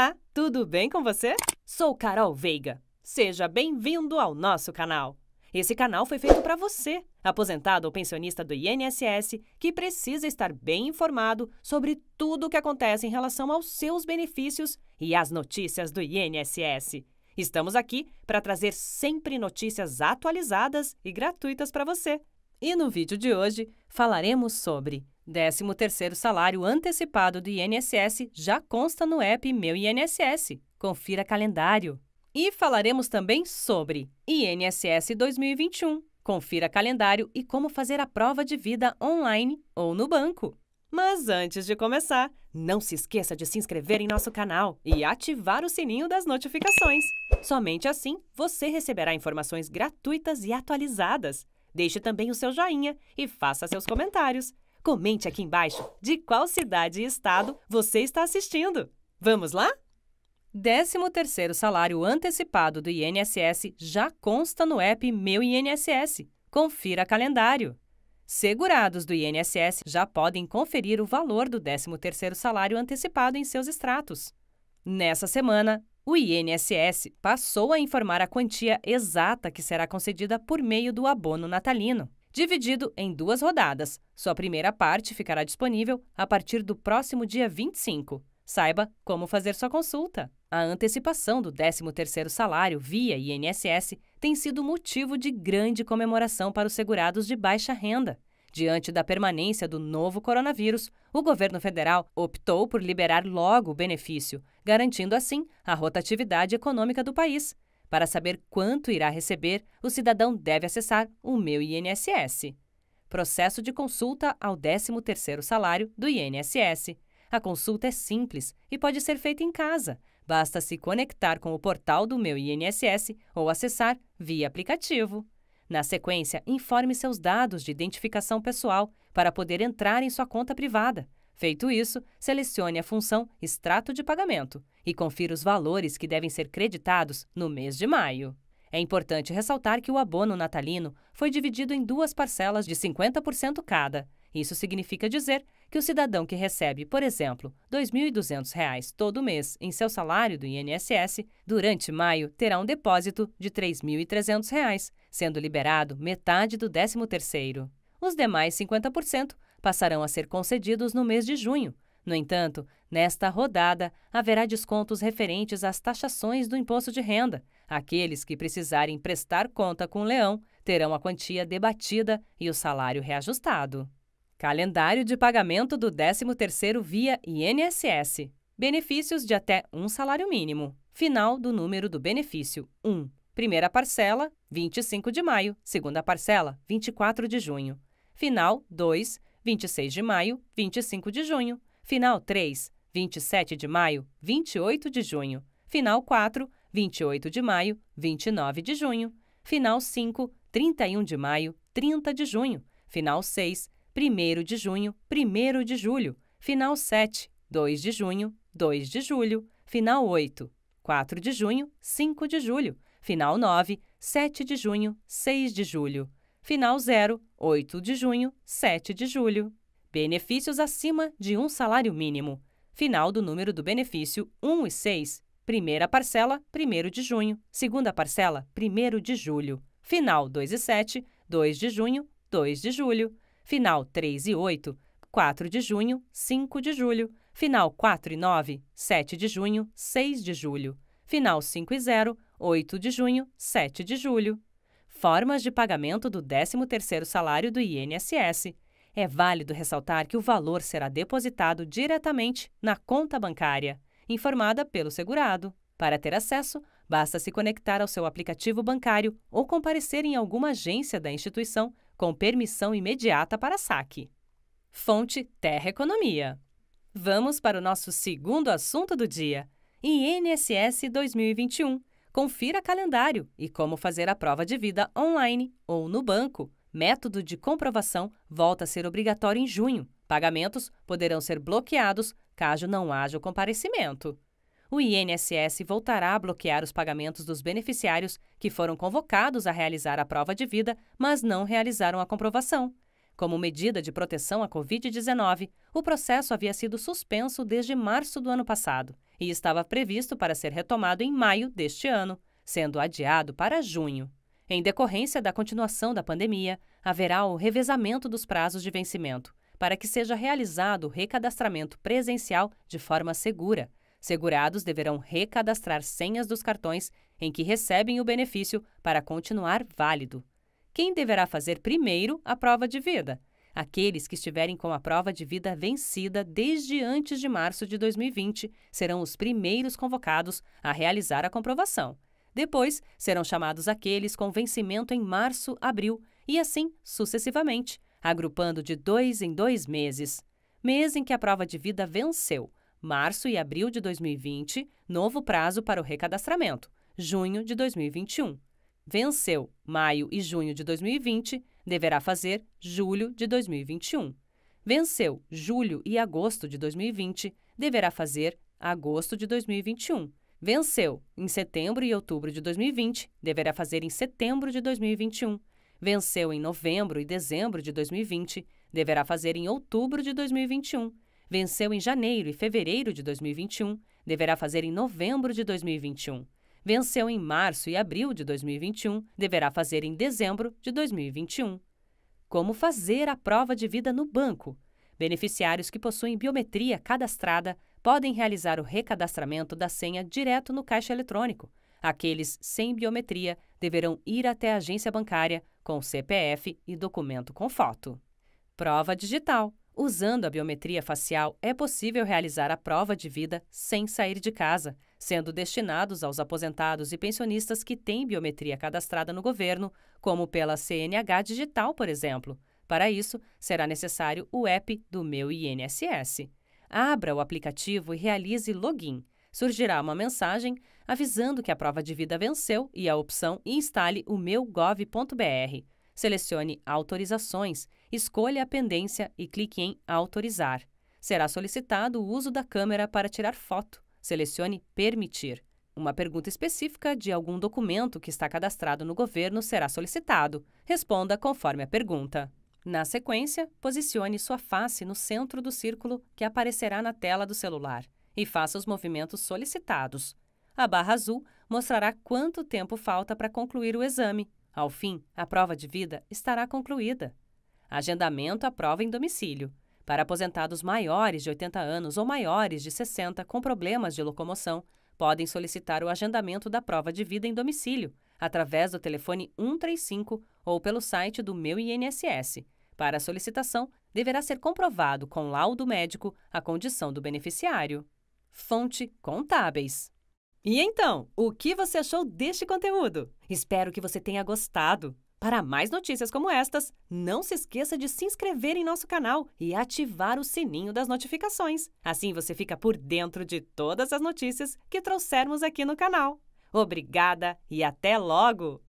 Olá, tudo bem com você? Sou Carol Veiga. Seja bem-vindo ao nosso canal. Esse canal foi feito para você, aposentado ou pensionista do INSS, que precisa estar bem informado sobre tudo o que acontece em relação aos seus benefícios e às notícias do INSS. Estamos aqui para trazer sempre notícias atualizadas e gratuitas para você. E no vídeo de hoje falaremos sobre 13 terceiro salário antecipado do INSS já consta no app Meu INSS. Confira calendário. E falaremos também sobre INSS 2021. Confira calendário e como fazer a prova de vida online ou no banco. Mas antes de começar, não se esqueça de se inscrever em nosso canal e ativar o sininho das notificações. Somente assim você receberá informações gratuitas e atualizadas. Deixe também o seu joinha e faça seus comentários. Comente aqui embaixo de qual cidade e estado você está assistindo. Vamos lá? 13º salário antecipado do INSS já consta no app Meu INSS. Confira calendário. Segurados do INSS já podem conferir o valor do 13º salário antecipado em seus extratos. Nessa semana, o INSS passou a informar a quantia exata que será concedida por meio do abono natalino dividido em duas rodadas. Sua primeira parte ficará disponível a partir do próximo dia 25. Saiba como fazer sua consulta. A antecipação do 13º salário via INSS tem sido motivo de grande comemoração para os segurados de baixa renda. Diante da permanência do novo coronavírus, o governo federal optou por liberar logo o benefício, garantindo assim a rotatividade econômica do país. Para saber quanto irá receber, o cidadão deve acessar o Meu INSS. Processo de consulta ao 13º salário do INSS. A consulta é simples e pode ser feita em casa. Basta se conectar com o portal do Meu INSS ou acessar via aplicativo. Na sequência, informe seus dados de identificação pessoal para poder entrar em sua conta privada. Feito isso, selecione a função Extrato de Pagamento e confira os valores que devem ser creditados no mês de maio. É importante ressaltar que o abono natalino foi dividido em duas parcelas de 50% cada. Isso significa dizer que o cidadão que recebe, por exemplo, R$ 2.200 todo mês em seu salário do INSS, durante maio terá um depósito de R$ 3.300, sendo liberado metade do 13º. Os demais 50% passarão a ser concedidos no mês de junho. No entanto, nesta rodada, haverá descontos referentes às taxações do imposto de renda. Aqueles que precisarem prestar conta com o leão terão a quantia debatida e o salário reajustado. Calendário de pagamento do 13º via INSS. Benefícios de até um salário mínimo. Final do número do benefício 1. Primeira parcela, 25 de maio. Segunda parcela, 24 de junho. Final 2. 26 de maio, 25 de junho. Final 3, 27 de maio, 28 de junho. Final 4, 28 de maio, 29 de junho. Final 5, 31 de maio, 30 de junho. Final 6, 1 de junho, 1 de julho. Final 7, 2 de junho, 2 de julho. Final 8, 4 de junho, 5 de julho. Final 9, 7 de junho, 6 de julho. Final 0, 8 de junho, 7 de julho. Benefícios acima de um salário mínimo. Final do número do benefício 1 e 6. Primeira parcela, 1 de junho. Segunda parcela, 1 de julho. Final 2 e 7, 2 de junho, 2 de julho. Final 3 e 8, 4 de junho, 5 de julho. Final 4 e 9, 7 de junho, 6 de julho. Final 5 e 0, 8 de junho, 7 de julho. Formas de pagamento do 13º salário do INSS. É válido ressaltar que o valor será depositado diretamente na conta bancária, informada pelo segurado. Para ter acesso, basta se conectar ao seu aplicativo bancário ou comparecer em alguma agência da instituição com permissão imediata para saque. Fonte Terra Economia. Vamos para o nosso segundo assunto do dia: INSS 2021 Confira calendário e como fazer a prova de vida online ou no banco. Método de comprovação volta a ser obrigatório em junho. Pagamentos poderão ser bloqueados caso não haja o comparecimento. O INSS voltará a bloquear os pagamentos dos beneficiários que foram convocados a realizar a prova de vida, mas não realizaram a comprovação. Como medida de proteção à Covid-19, o processo havia sido suspenso desde março do ano passado e estava previsto para ser retomado em maio deste ano, sendo adiado para junho. Em decorrência da continuação da pandemia, haverá o revezamento dos prazos de vencimento, para que seja realizado o recadastramento presencial de forma segura. Segurados deverão recadastrar senhas dos cartões em que recebem o benefício para continuar válido. Quem deverá fazer primeiro a prova de vida? Aqueles que estiverem com a prova de vida vencida desde antes de março de 2020 serão os primeiros convocados a realizar a comprovação. Depois, serão chamados aqueles com vencimento em março, abril e assim sucessivamente, agrupando de dois em dois meses. Mês em que a prova de vida venceu, março e abril de 2020, novo prazo para o recadastramento, junho de 2021. Venceu maio e junho de 2020, deverá fazer julho de 2021. Venceu julho e agosto de 2020, deverá fazer agosto de 2021. Venceu em setembro e outubro de 2020, deverá fazer em setembro de 2021. Venceu em novembro e dezembro de 2020, deverá fazer em outubro de 2021. Venceu em janeiro e fevereiro de 2021, deverá fazer em novembro de 2021 Venceu em março e abril de 2021, deverá fazer em dezembro de 2021. Como fazer a prova de vida no banco? Beneficiários que possuem biometria cadastrada podem realizar o recadastramento da senha direto no caixa eletrônico. Aqueles sem biometria deverão ir até a agência bancária com CPF e documento com foto. Prova digital. Usando a biometria facial, é possível realizar a prova de vida sem sair de casa sendo destinados aos aposentados e pensionistas que têm biometria cadastrada no governo, como pela CNH Digital, por exemplo. Para isso, será necessário o app do Meu INSS. Abra o aplicativo e realize login. Surgirá uma mensagem avisando que a prova de vida venceu e a opção Instale o meu gov.br. Selecione Autorizações, escolha a pendência e clique em Autorizar. Será solicitado o uso da câmera para tirar foto selecione permitir. Uma pergunta específica de algum documento que está cadastrado no governo será solicitado. Responda conforme a pergunta. Na sequência, posicione sua face no centro do círculo que aparecerá na tela do celular e faça os movimentos solicitados. A barra azul mostrará quanto tempo falta para concluir o exame. Ao fim, a prova de vida estará concluída. Agendamento à prova em domicílio. Para aposentados maiores de 80 anos ou maiores de 60 com problemas de locomoção, podem solicitar o agendamento da prova de vida em domicílio, através do telefone 135 ou pelo site do Meu INSS. Para a solicitação, deverá ser comprovado com laudo médico a condição do beneficiário. Fonte Contábeis. E então, o que você achou deste conteúdo? Espero que você tenha gostado! Para mais notícias como estas, não se esqueça de se inscrever em nosso canal e ativar o sininho das notificações. Assim você fica por dentro de todas as notícias que trouxermos aqui no canal. Obrigada e até logo!